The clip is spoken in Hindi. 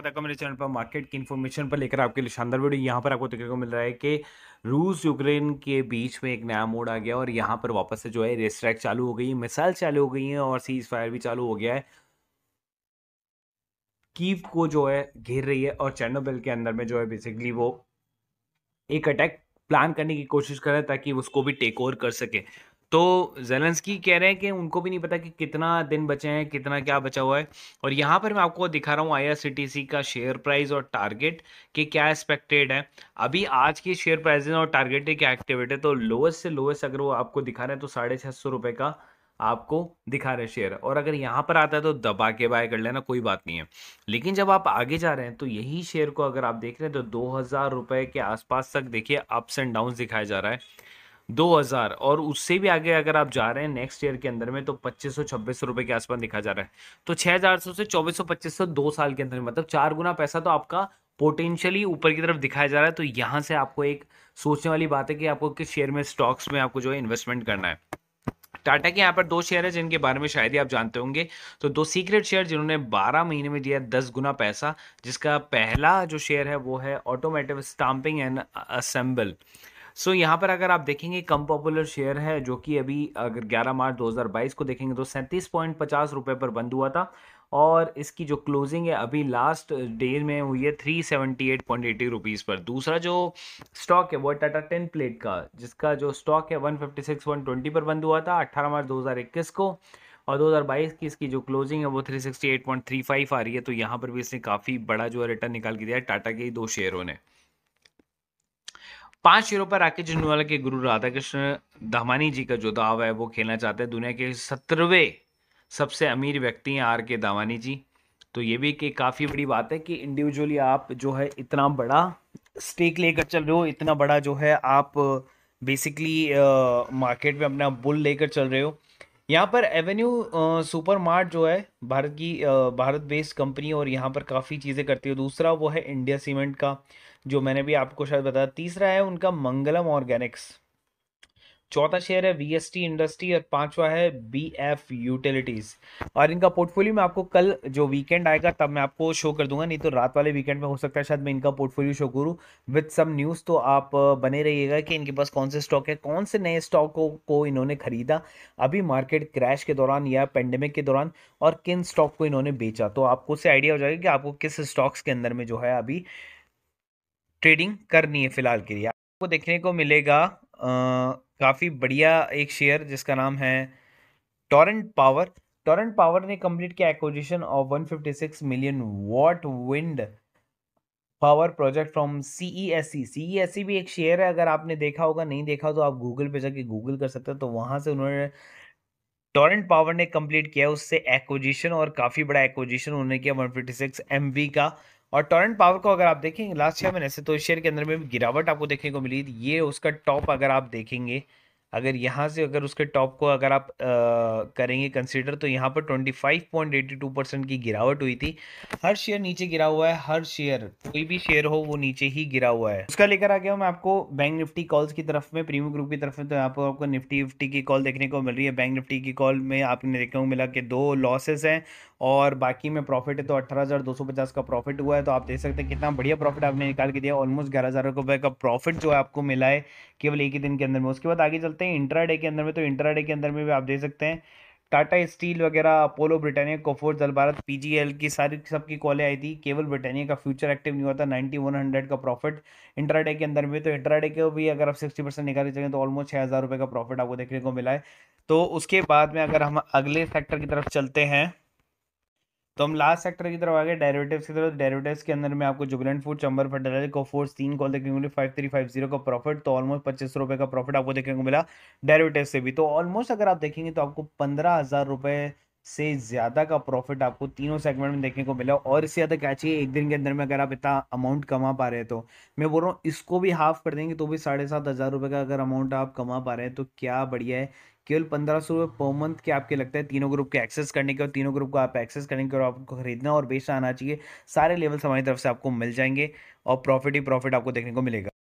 स्वागत है मेरे चैनल पर मार्केट की इन्फॉर्मेशन पर लेकर आपके लिए शानदार वीडियो यहाँ पर आपको देखने को मिल रहा है कि रूस यूक्रेन के बीच में एक नया मोड आ गया और यहाँ पर वापस से जो है रेस्ट्रैक चालू हो गई है मिसाइल चालू हो गई है और सीज फायर भी चालू हो गया है कीव को जो है घेर रही है और चैनोबेल के अंदर में जो है बेसिकली वो एक अटैक प्लान करने की कोशिश कर रहे हैं ताकि उसको भी टेक ओवर कर सके तो जेलेंस्की कह रहे हैं कि उनको भी नहीं पता कि कितना दिन बचे हैं कितना क्या बचा हुआ है और यहाँ पर मैं आपको दिखा रहा हूँ आई का शेयर प्राइस और टारगेट कि क्या एक्सपेक्टेड है अभी आज की शेयर प्राइजेज और टारगेट है क्या एक्टिवेट है तो लोएस्ट से लोएस्ट अगर वो आपको दिखा रहे हैं तो साढ़े छह सौ रुपए का आपको दिखा रहे शेयर और अगर यहाँ पर आता है तो दबा के बाय कर लेना कोई बात नहीं है लेकिन जब आप आगे जा रहे हैं तो यही शेयर को अगर आप देख रहे हैं तो दो हज़ार रुपये के आसपास तक देखिए अप्स एंड डाउन दिखाया जा रहा है 2000 और उससे भी आगे अगर आप जा रहे हैं नेक्स्ट ईयर के अंदर में तो पच्चीस सौ छब्बीस रुपए के आसपास दिखा जा रहा है तो 6400 से 2400 सौ दो साल के अंदर मतलब चार गुना पैसा तो आपका पोटेंशियली ऊपर की तरफ दिखाया जा रहा है तो यहाँ से आपको एक सोचने वाली बात है कि आपको किस शेयर में स्टॉक्स में आपको जो है इन्वेस्टमेंट करना है टाटा के यहाँ पर दो शेयर है जिनके बारे में शायद ही आप जानते होंगे तो दो सीक्रेट शेयर जिन्होंने 12 महीने में दिया दस गुना पैसा जिसका पहला जो शेयर है वो है automotive stamping and assemble so यहाँ पर अगर आप देखेंगे कम पॉपुलर शेयर है जो कि अभी अगर 11 मार्च 2022 को देखेंगे तो सैंतीस पॉइंट पचास पर बंद हुआ था और इसकी जो क्लोजिंग है अभी लास्ट डे में हुई है three seventy eight point eighty rupees पर दूसरा जो स्टॉक है वो टाटा टेन प्लेट का जिसका जो स्टॉक है one fifty six one twenty पर बंद हुआ था अट्ठारह मार्च दो हज़ार इक्कीस को और दो हज़ार बाईस की इसकी जो क्लोजिंग है वो three three sixty eight point five आ रही है तो यहाँ पर भी इसने काफ़ी बड़ा जो है रिटर्न निकाल के दिया है टाटा के ही दो शेयरों ने पांच यूरो पर राकेश झुनवाला के गुरु राधा कृष्ण धामानी जी का जो दाव है वो खेलना चाहते हैं दुनिया के सत्रहवें सबसे अमीर व्यक्ति हैं आर के धामानी जी तो ये भी कि काफ़ी बड़ी बात है कि इंडिविजुअली आप जो है इतना बड़ा स्टेक लेकर चल रहे हो इतना बड़ा जो है आप बेसिकली मार्केट में अपना बुल लेकर चल रहे हो यहाँ पर एवेन्यू सुपर मार्ट जो है भारत की भारत बेस्ड कंपनी और यहाँ पर काफ़ी चीज़ें करती है दूसरा वो है इंडिया सीमेंट का जो मैंने भी आपको शायद बताया तीसरा है उनका मंगलम ऑर्गेनिक्स चौथा शेयर है वीएसटी इंडस्ट्री और पांचवा है बीएफ यूटिलिटीज और इनका पोर्टफोलियो मैं आपको कल जो वीकेंड आएगा तब मैं आपको शो कर दूंगा नहीं तो रात वाले वीकेंड में हो सकता है शायद मैं इनका पोर्टफोलियो शो करूँ विथ सम न्यूज़ तो आप बने रहिएगा कि इनके पास कौन से स्टॉक है कौन से नए स्टॉक को, को इन्होंने खरीदा अभी मार्केट क्रैश के दौरान या पेंडेमिक के दौरान और किन स्टॉक को इन्होंने बेचा तो आपको उससे आइडिया हो जाएगा कि आपको किस स्टॉक्स के अंदर में जो है अभी ट्रेडिंग करनी है फिलहाल के लिए आपको देखने को मिलेगा काफ़ी बढ़िया एक शेयर जिसका नाम है टॉरेंट पावर टॉरेंट पावर ने कंप्लीट किया acquisition of 156 million watt wind power project from C E S C C E S C भी एक शेयर है अगर आपने देखा होगा नहीं देखा तो आप गूगल पे जाके गूगल कर सकते हो तो वहाँ से उन्होंने टॉरेंट पावर ने कंप्लीट किया उससे एक्विजिशन और काफ़ी बड़ा एक्विजिशन उन्होंने किया 156 एमवी का और टोरेंट पावर को अगर आप देखेंगे लास्ट छह महीने से तो इस शेयर के अंदर में भी गिरावट आपको देखने को मिली ये उसका टॉप अगर आप देखेंगे अगर यहाँ से अगर उसके टॉप को अगर आप आ, करेंगे कंसिडर तो यहाँ पर 25.82 परसेंट की गिरावट हुई थी हर शेयर नीचे गिरा हुआ है हर शेयर कोई भी शेयर हो वो नीचे ही गिरा हुआ है उसका लेकर आ गया मैं आपको बैंक निफ्टी कॉल्स की तरफ में प्रीमियम ग्रुप की तरफ में तो यहाँ पर आपको निफ्टी निफ्टी की कॉल देखने को मिल रही है बैंक निफ्टी की कॉल में आपने देखने को मिला कि दो लॉसेज हैं और बाकी में प्रॉफिट है तो अट्ठारह हज़ार दो सौ पचास का प्रॉफिट हुआ है तो आप देख सकते हैं कितना बढ़िया प्रॉफिट आपने निकाल के दिया ऑलमोस्ट ग्यारह हज़ार रुपये का प्रॉफिट जो है आपको मिला है केवल एक ही दिन के अंदर में उसके बाद आगे चलते हैं इंट्राडे के अंदर में तो इंट्राडे के अंदर में भी आप देख सकते हैं टाटा स्टील वगैरह Apollo Britannia Coforge Bharat P की सारी सबकी कॉलें आई थी केवल ब्रिटानिया का फ्यूचर एक्टिव नहीं हुआ था नाइन्टी वन हंड्रेड का प्रॉफिट इंट्राडे के अंदर में तो इंट्राडे के भी अगर आप सिक्सटी परसेंट निकाले चलें तो ऑलमोस्ट छः हज़ार रुपये का प्रॉफिट आपको देखने को मिला है तो उसके बाद में अगर हम अगले सेक्टर की तरफ चलते हैं तो हम लास्ट सेक्टर की तरफ आ गए डेरिवेटिव्स की तरफ डेरिवेटिव्स के अंदर में आपको जुबिलेंट फूड चंबर फर्टिलाइजर को फोर्स तीन कॉल देखने को मिली फाइव थ्री फाइव जीरो का प्रॉफिट तो ऑलमोस्ट पच्चीस रुपये का प्रॉफिट आपको देखने को मिला डेरिवेटिव से भी तो ऑलमोस्ट अगर आप देखेंगे तो आपको पंद्रह हज़ार रुपये से ज़्यादा का प्रॉफिट आपको तीनों सेगमेंट में देखने को मिला और इससे ज़्यादा क्या चाहिए एक दिन के अंदर में अगर आप इतना अमाउंट कमा पा रहे हैं तो मैं बोल रहा हूँ इसको भी हाफ कर देंगे तो भी साढ़े सात हज़ार रुपये का अगर अमाउंट आप कमा पा रहे हैं तो क्या बढ़िया है केवल पंद्रह सौ रुपये पर मंथ के आपके लगता है तीनों ग्रुप के एक्सेस करने के और तीनों ग्रुप को आप एक्सेस करने के और आपको खरीदना और बेचना आना चाहिए सारे लेवल्स हमारी तरफ से आपको मिल जाएंगे और प्रॉफिट ही प्रॉफिट आपको देखने को मिलेगा